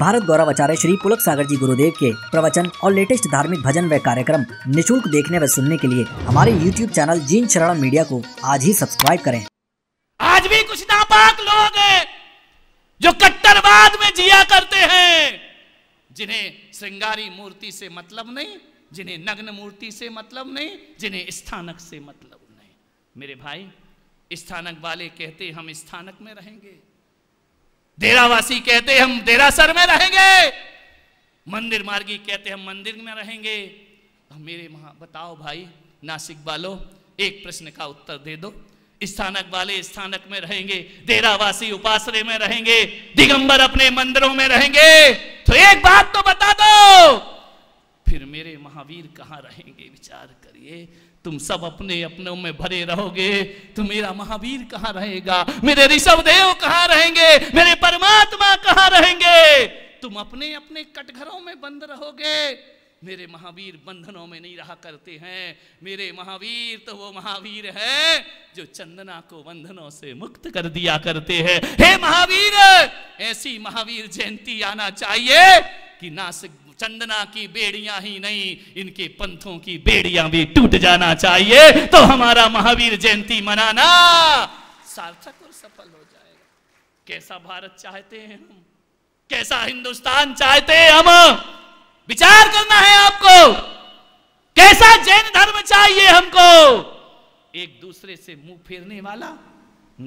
भारत गौरव आचार्य श्री पुलक सागर जी गुरुदेव के प्रवचन और लेटेस्ट धार्मिक भजन व कार्यक्रम निशुल्क देखने व सुनने के लिए हमारे यूट्यूब चैनल जीन शरण मीडिया को आज ही सब्सक्राइब करें आज भी कुछ नापाक लोग हैं जो कट्टरवाद में जिया करते हैं जिन्हें श्रृंगारी मूर्ति से मतलब नहीं जिन्हें नग्न मूर्ति से मतलब नहीं जिन्हें स्थानक से मतलब नहीं मेरे भाई स्थानक वाले कहते हम स्थानक में रहेंगे देरावासी कहते हम देरासर में रहेंगे मंदिर मार्गी कहते हम मंदिर में रहेंगे मेरे महा बताओ भाई नासिक वालो एक प्रश्न का उत्तर दे दो स्थानक वाले स्थानक में रहेंगे देरावासी उपासरे में रहेंगे दिगंबर अपने मंदिरों में रहेंगे तो एक बात तो बता दो फिर मेरे महावीर कहां रहेंगे विचार करिए तुम सब अपने अपनों में भरे रहोगे तो मेरा महावीर कहाँ रहेगा मेरे ऋषभ देव कहाँ रहेंगे मेरे परमात्मा कहाँ रहेंगे तुम अपने अपने कटघरों में बंद रहोगे मेरे महावीर बंधनों में नहीं रहा करते हैं मेरे महावीर तो वो महावीर है जो चंदना को बंधनों से मुक्त कर दिया करते हैं हे महावीर ऐसी महावीर जयंती आना चाहिए कि नासिक चंदना की बेड़ियां ही नहीं इनके पंथों की बेड़ियां भी टूट जाना चाहिए तो हमारा महावीर जयंती मनाना सार्थक और सफल हो जाएगा कैसा भारत चाहते हैं हम कैसा हिंदुस्तान चाहते हैं हम विचार करना है आपको कैसा जैन धर्म चाहिए हमको एक दूसरे से मुंह फेरने वाला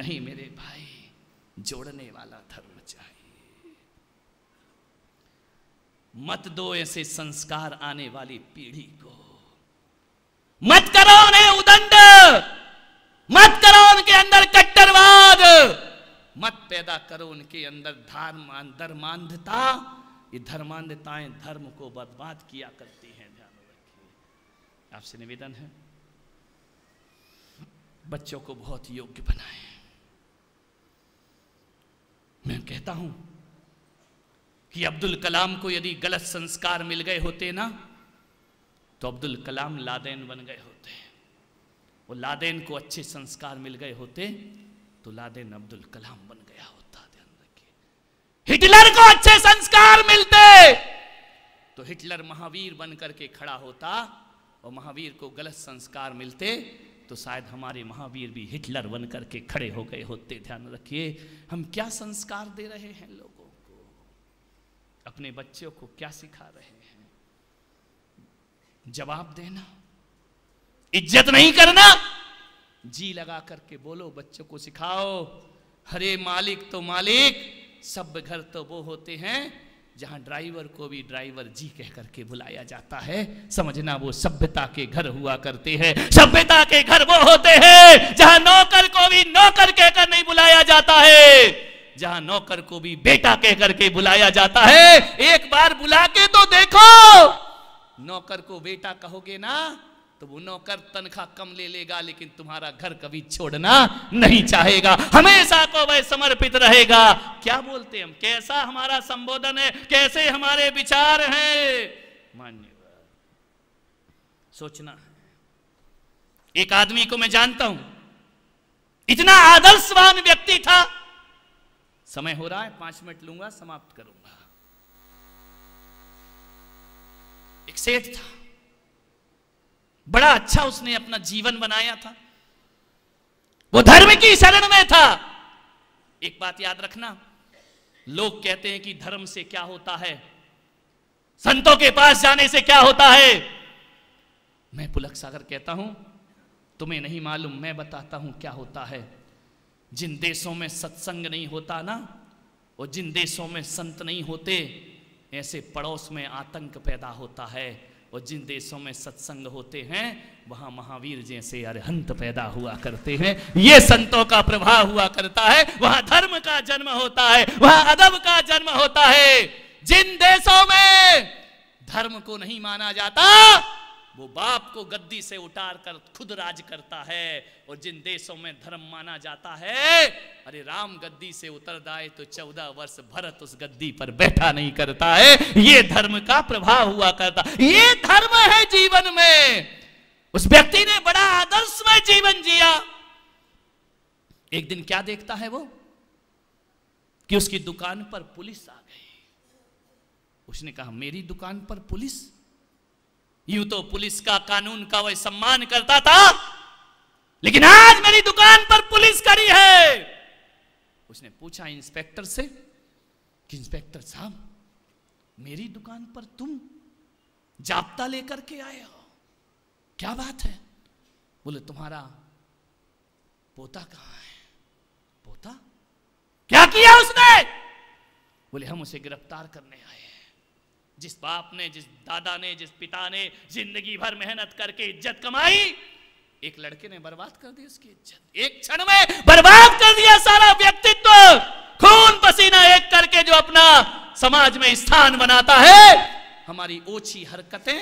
नहीं मेरे भाई जोड़ने वाला धर्म मत दो ऐसे संस्कार आने वाली पीढ़ी को मत करो उन्हें उदंड मत करो उनके अंदर कट्टरवाद मत पैदा करो उनके अंदर धर्म धर्मांधता ये धर्मांधताएं धर्म को बर्बाद किया करती हैं ध्यान रखिए आपसे निवेदन है बच्चों को बहुत योग्य बनाए मैं कहता हूं कि अब्दुल कलाम को यदि गलत संस्कार मिल गए होते ना तो अब्दुल कलाम लादेन बन गए होते वो लादेन को अच्छे संस्कार मिल गए होते तो लादेन अब्दुल कलाम बन गया होता ध्यान रखिए हिटलर को अच्छे संस्कार मिलते तो हिटलर महावीर बन करके खड़ा होता और महावीर को गलत संस्कार मिलते तो शायद हमारे महावीर भी हिटलर बन करके खड़े हो गए होते ध्यान रखिए हम क्या संस्कार दे रहे हैं लोग अपने बच्चों को क्या सिखा रहे हैं जवाब देना इज्जत नहीं करना जी लगा करके बोलो बच्चों को सिखाओ हरे मालिक तो मालिक सब घर तो वो होते हैं जहां ड्राइवर को भी ड्राइवर जी कह करके बुलाया जाता है समझना वो सभ्यता के घर हुआ करते हैं सभ्यता के घर वो होते हैं जहां नौकर को भी नौकर कहकर नहीं बुलाया जाता है जहां नौकर को भी बेटा कह करके बुलाया जाता है एक बार बुला के तो देखो नौकर को बेटा कहोगे ना तो वो नौकर तनखा कम ले लेगा लेकिन तुम्हारा घर कभी छोड़ना नहीं चाहेगा हमेशा को वह समर्पित रहेगा क्या बोलते हम कैसा हमारा संबोधन है कैसे हमारे विचार हैं मान्य सोचना है एक आदमी को मैं जानता हूं इतना आदर्शवान व्यक्ति था समय हो रहा है पांच मिनट लूंगा समाप्त करूंगा एक सेठ था बड़ा अच्छा उसने अपना जीवन बनाया था वो धर्म की शरण में था एक बात याद रखना लोग कहते हैं कि धर्म से क्या होता है संतों के पास जाने से क्या होता है मैं पुलक सागर कहता हूं तुम्हें नहीं मालूम मैं बताता हूं क्या होता है जिन देशों में सत्संग नहीं होता ना और जिन देशों में संत नहीं होते ऐसे पड़ोस में आतंक पैदा होता है और जिन देशों में सत्संग होते हैं वहां महावीर जैसे अरहंत पैदा हुआ करते हैं ये संतों का प्रभाव हुआ करता है वहां धर्म का जन्म होता है वहां अदब का जन्म होता है जिन देशों में धर्म को नहीं माना जाता वो बाप को गद्दी से उतार कर खुद राज करता है और जिन देशों में धर्म माना जाता है अरे राम गद्दी से उतर जाए तो चौदह वर्ष भरत उस गद्दी पर बैठा नहीं करता है ये धर्म का प्रभाव हुआ करता ये धर्म है जीवन में उस व्यक्ति ने बड़ा आदर्श में जीवन जिया एक दिन क्या देखता है वो कि उसकी दुकान पर पुलिस आ गई उसने कहा मेरी दुकान पर पुलिस यूं तो पुलिस का कानून का वह सम्मान करता था लेकिन आज मेरी दुकान पर पुलिस खड़ी है उसने पूछा इंस्पेक्टर से कि इंस्पेक्टर साहब मेरी दुकान पर तुम जाप्ता लेकर के आए हो क्या बात है बोले तुम्हारा पोता कहाँ है पोता क्या किया उसने बोले हम उसे गिरफ्तार करने आए हैं जिस बाप ने जिस दादा ने जिस पिता ने जिंदगी भर मेहनत करके इज्जत कमाई एक लड़के ने बर्बाद कर दी उसकी इज्जत एक क्षण में बर्बाद कर दिया सारा व्यक्तित्व खून पसीना एक करके जो अपना समाज में स्थान बनाता है हमारी ओछी हरकतें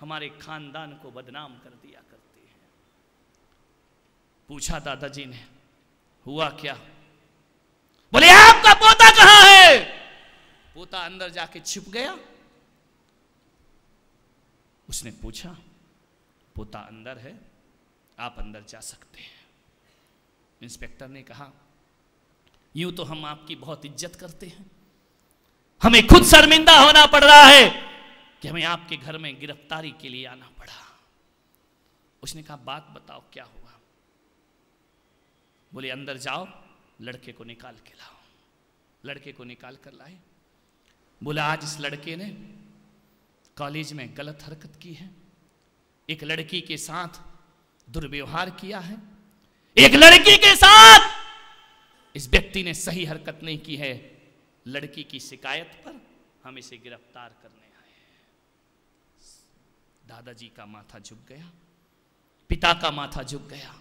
हमारे खानदान को बदनाम कर दिया करती है पूछा दादाजी ने हुआ क्या बोले आपका पोता कहां है पोता अंदर जाके छिप गया उसने पूछा पोता अंदर है आप अंदर जा सकते हैं इंस्पेक्टर ने कहा यूं तो हम आपकी बहुत इज्जत करते हैं हमें खुद शर्मिंदा होना पड़ रहा है कि हमें आपके घर में गिरफ्तारी के लिए आना पड़ा उसने कहा बात बताओ क्या हुआ बोले अंदर जाओ लड़के को निकाल के लाओ लड़के को निकाल कर लाए बोला आज इस लड़के ने कॉलेज में गलत हरकत की है एक लड़की के साथ दुर्व्यवहार किया है एक लड़की के साथ इस व्यक्ति ने सही हरकत नहीं की है लड़की की शिकायत पर हम इसे गिरफ्तार करने आए हैं दादाजी का माथा झुक गया पिता का माथा झुक गया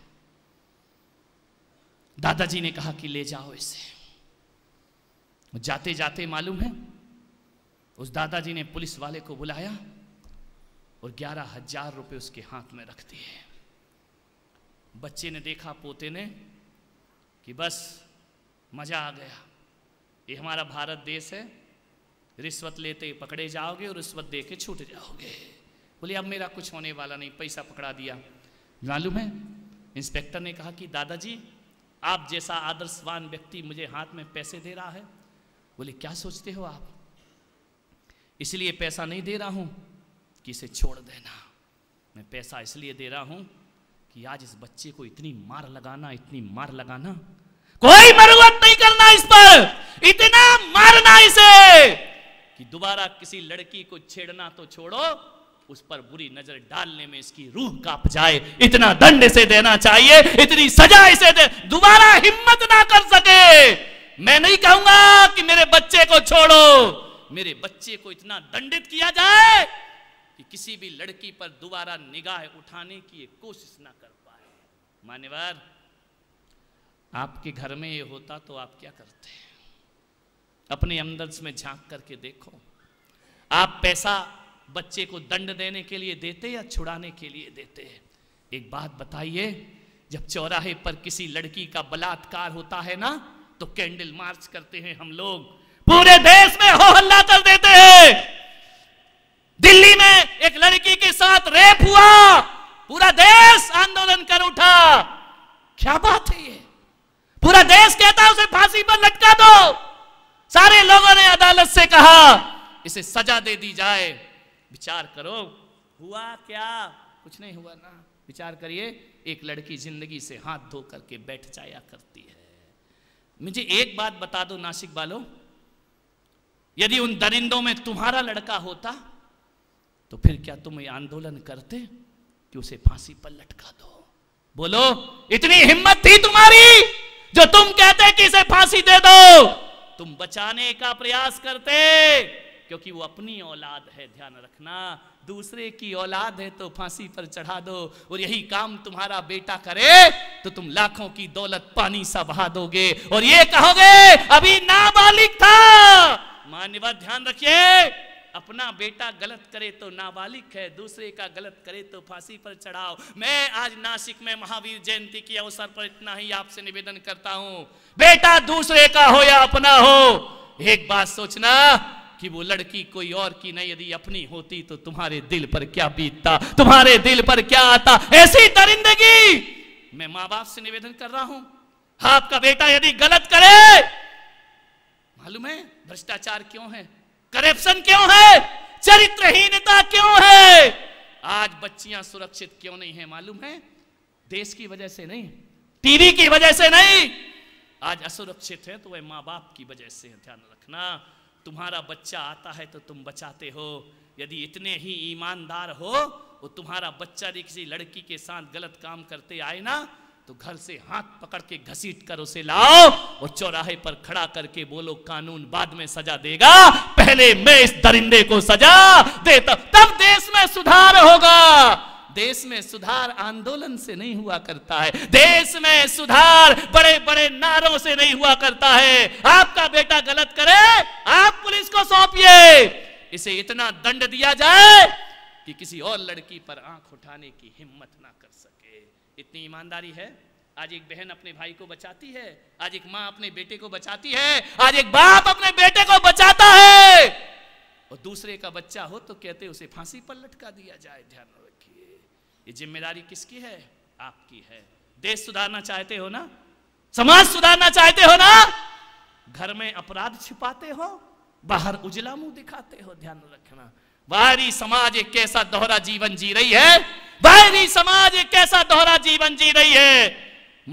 दादाजी ने कहा कि ले जाओ इसे जाते जाते मालूम है उस दादाजी ने पुलिस वाले को बुलाया और ग्यारह हजार रुपये उसके हाथ में रख दिए बच्चे ने देखा पोते ने कि बस मज़ा आ गया ये हमारा भारत देश है रिश्वत लेते पकड़े जाओगे और रिश्वत दे के छूट जाओगे बोले अब मेरा कुछ होने वाला नहीं पैसा पकड़ा दिया मालूम है इंस्पेक्टर ने कहा कि दादाजी आप जैसा आदर्शवान व्यक्ति मुझे हाथ में पैसे दे रहा है बोले क्या सोचते हो आप इसलिए पैसा नहीं दे रहा हूं कि इसे छोड़ देना मैं पैसा इसलिए दे रहा हूं कि आज इस बच्चे को इतनी मार लगाना इतनी मार लगाना कोई मरुवत नहीं करना इस पर इतना मारना इसे कि दोबारा किसी लड़की को छेड़ना तो छोड़ो उस पर बुरी नजर डालने में इसकी रूह कांप जाए इतना दंड इसे देना चाहिए इतनी सजा इसे दे दोबारा हिम्मत ना कर सके मैं नहीं कहूंगा कि मेरे बच्चे को छोड़ो मेरे बच्चे को इतना दंडित किया जाए कि किसी भी लड़की पर दोबारा निगाह उठाने की कोशिश ना कर पाए मान्यवर आपके घर में ये होता तो आप क्या करते हैं अपने अंदर में झांक करके देखो आप पैसा बच्चे को दंड देने के लिए देते या छुड़ाने के लिए देते हैं एक बात बताइए जब चौराहे पर किसी लड़की का बलात्कार होता है ना तो कैंडल मार्च करते हैं हम लोग पूरे देश में हो हल्ला कर देते हैं दिल्ली में एक लड़की के साथ रेप हुआ पूरा देश आंदोलन कर उठा क्या बात है ये पूरा देश कहता उसे फांसी पर लटका दो सारे लोगों ने अदालत से कहा इसे सजा दे दी जाए विचार करो हुआ क्या कुछ नहीं हुआ ना विचार करिए एक लड़की जिंदगी से हाथ धो करके बैठ जाया करती है मुझे एक बात बता दो नासिक वालों यदि उन दरिंदों में तुम्हारा लड़का होता तो फिर क्या तुम ये आंदोलन करते कि उसे फांसी पर लटका दो बोलो इतनी हिम्मत थी तुम्हारी जो तुम कहते कि इसे फांसी दे दो तुम बचाने का प्रयास करते क्योंकि वो अपनी औलाद है ध्यान रखना दूसरे की औलाद है तो फांसी पर चढ़ा दो और यही काम तुम्हारा बेटा करे तो तुम लाखों की दौलत पानी सा बहा दोगे और ये कहोगे अभी नाबालिग था मान्यवा ध्यान रखिए अपना बेटा गलत करे तो नाबालिग है दूसरे का गलत करे तो फांसी पर चढ़ाओ मैं आज नासिक में महावीर जयंती के अवसर पर इतना ही आपसे निवेदन करता हूं बेटा दूसरे का हो या अपना हो एक बात सोचना कि वो लड़की कोई और की नहीं यदि अपनी होती तो तुम्हारे दिल पर क्या बीतता तुम्हारे दिल पर क्या आता ऐसी दरिंदगी मैं माँ बाप से निवेदन कर रहा हूं आपका बेटा यदि गलत करे मालूम है भ्रष्टाचार क्यों है करप्शन क्यों है चरित्रहीनता क्यों है आज बच्चियां सुरक्षित क्यों नहीं है मालूम है देश की वजह से नहीं टीवी की वजह से नहीं आज असुरक्षित है तो वह माँ बाप की वजह से है ध्यान रखना तुम्हारा बच्चा आता है तो तुम बचाते हो यदि इतने ही ईमानदार हो वो तुम्हारा बच्चा यदि किसी लड़की के साथ गलत काम करते आए ना तो घर से हाथ पकड़ के घसीट कर उसे लाओ और चौराहे पर खड़ा करके बोलो कानून बाद में सजा देगा पहले मैं इस दरिंदे को सजा देता तब देश में सुधार होगा देश में सुधार आंदोलन से नहीं हुआ करता है देश में सुधार बड़े बड़े नारों से नहीं हुआ करता है आपका बेटा गलत करे आप पुलिस को सौंपिए इसे इतना दंड दिया जाए कि किसी और लड़की पर आंख उठाने की हिम्मत ना कर सके इतनी ईमानदारी है आज एक बहन अपने भाई को बचाती है आज एक माँ अपने बेटे को बचाती है आज एक बाप अपने बेटे को बचाता है और दूसरे का बच्चा हो तो कहते उसे फांसी पर लटका दिया जाए ध्यान रखिए ये जिम्मेदारी किसकी है आपकी है देश सुधारना चाहते हो ना समाज सुधारना चाहते हो ना घर में अपराध छिपाते हो बाहर उजला मुंह दिखाते हो ध्यान रखना बाहरी समाज एक कैसा दोहरा जीवन जी रही है बहरी समाज एक कैसा दोहरा जीवन जी रही है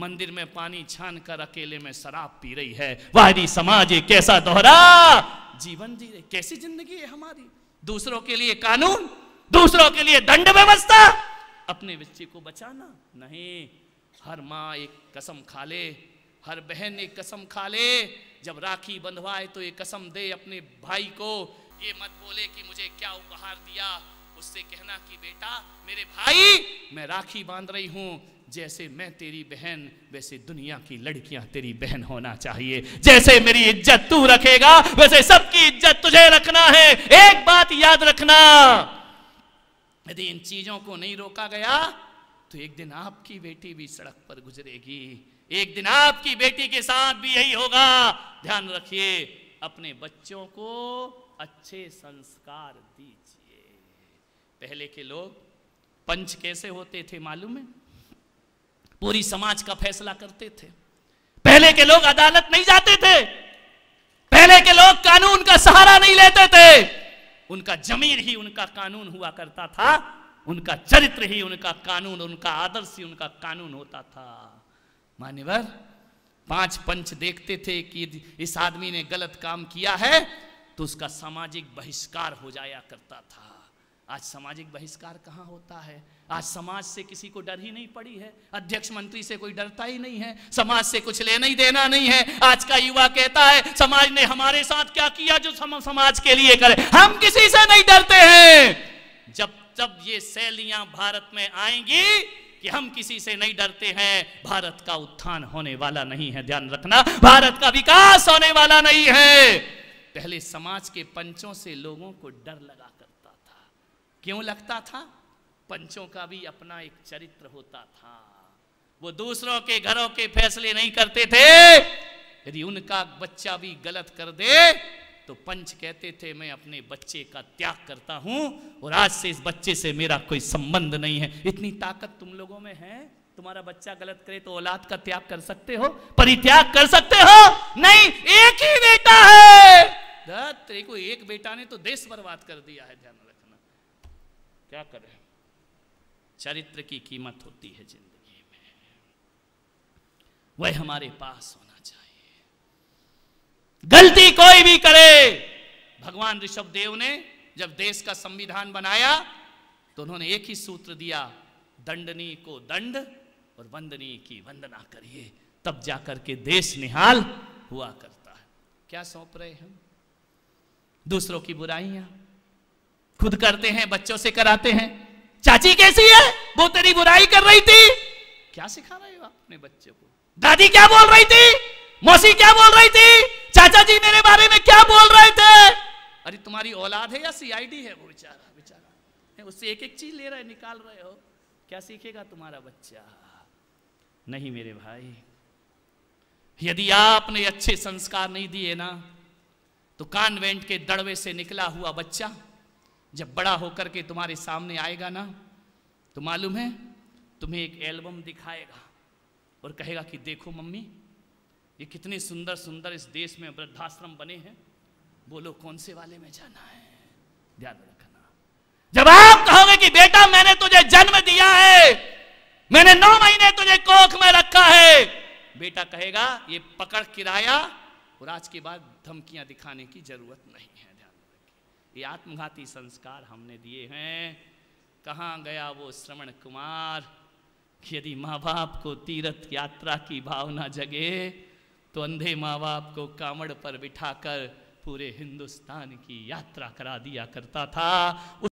मंदिर में पानी छान कर अकेले में शराब पी रही है वाहरी समाज एक कैसा दोहरा जीवन जी रही कैसी जिंदगी है हमारी दूसरों के लिए कानून दूसरों के लिए दंड व्यवस्था अपने बच्चे को बचाना नहीं हर माँ एक कसम खा ले हर बहन एक कसम खा ले जब राखी बंधवाए तो ये कसम दे अपने भाई को ये मत बोले कि मुझे क्या उपहार दिया उससे कहना कि बेटा मेरे भाई मैं राखी बांध रही हूँ जैसे मैं तेरी बहन वैसे दुनिया की लड़कियां तेरी बहन होना चाहिए जैसे मेरी इज्जत तू रखेगा वैसे सबकी इज्जत तुझे रखना है एक बात याद रखना यदि इन चीजों को नहीं रोका गया तो एक दिन आपकी बेटी भी सड़क पर गुजरेगी एक दिन आपकी बेटी के साथ भी यही होगा ध्यान रखिए अपने बच्चों को अच्छे संस्कार दीजिए पहले के लोग पंच कैसे होते थे मालूम है पूरी समाज का फैसला करते थे पहले के लोग अदालत नहीं जाते थे पहले के लोग कानून का सहारा नहीं लेते थे उनका जमीर ही उनका कानून हुआ करता था उनका चरित्र ही उनका कानून उनका आदर्श ही उनका कानून होता था मान्यवर पांच पंच देखते थे कि इस आदमी ने गलत काम किया है तो उसका सामाजिक बहिष्कार हो जाया करता था आज सामाजिक बहिष्कार कहाँ होता है आज समाज से किसी को डर ही नहीं पड़ी है अध्यक्ष मंत्री से कोई डरता ही नहीं है समाज से कुछ लेना ही देना नहीं है आज का युवा कहता है समाज ने हमारे साथ क्या किया जो सम, समाज के लिए करे हम किसी से नहीं डरते हैं जब जब ये शैलियां भारत में आएंगी कि हम किसी से नहीं डरते हैं भारत का उत्थान होने वाला नहीं है ध्यान रखना भारत का विकास होने वाला नहीं है पहले समाज के पंचों से लोगों को डर लगाकर क्यों लगता था पंचों का भी अपना एक चरित्र होता था वो दूसरों के घरों के फैसले नहीं करते थे यदि उनका बच्चा भी गलत कर दे तो पंच कहते थे मैं अपने बच्चे का त्याग करता हूं और आज से इस बच्चे से मेरा कोई संबंध नहीं है इतनी ताकत तुम लोगों में है तुम्हारा बच्चा गलत करे तो औलाद का त्याग कर सकते हो परित्याग कर सकते हो नहीं एक ही बेटा है को एक बेटा ने तो देश बर्बाद कर दिया है ध्यान क्या करें चरित्र की कीमत होती है जिंदगी में वह हमारे पास होना चाहिए गलती कोई भी करे भगवान ऋषभ देव ने जब देश का संविधान बनाया तो उन्होंने एक ही सूत्र दिया दंडनी को दंड और वंदनी की वंदना करिए तब जाकर के देश निहाल हुआ करता है क्या सौंप रहे हम दूसरों की बुराइयां खुद करते हैं बच्चों से कराते हैं चाची कैसी है वो तेरी बुराई कर रही थी क्या सिखा रहे हो अपने बच्चे को दादी क्या बोल रही थी मौसी क्या बोल रही थी चाचा जी मेरे बारे में क्या बोल रहे थे अरे तुम्हारी औलाद है या सीआईडी है वो बेचारा बेचारा उससे एक एक चीज ले रहे निकाल रहे हो क्या सीखेगा तुम्हारा बच्चा नहीं मेरे भाई यदि आपने अच्छे संस्कार नहीं दिए ना तो कॉन्वेंट के दड़वे से निकला हुआ बच्चा जब बड़ा होकर के तुम्हारे सामने आएगा ना तो मालूम है तुम्हें एक एल्बम दिखाएगा और कहेगा कि देखो मम्मी ये कितने सुंदर सुंदर इस देश में वृद्धाश्रम बने हैं बोलो कौन से वाले में जाना है ध्यान रखना जब आप कहोगे कि बेटा मैंने तुझे जन्म दिया है मैंने नौ महीने तुझे कोख में रखा है बेटा कहेगा ये पकड़ किराया और आज के बाद धमकियां दिखाने की जरूरत नहीं है ये आत्मघाती संस्कार हमने दिए हैं कहाँ गया वो श्रवण कुमार यदि माँ बाप को तीर्थ यात्रा की भावना जगे तो अंधे माँ बाप को कामड़ पर बिठाकर पूरे हिंदुस्तान की यात्रा करा दिया करता था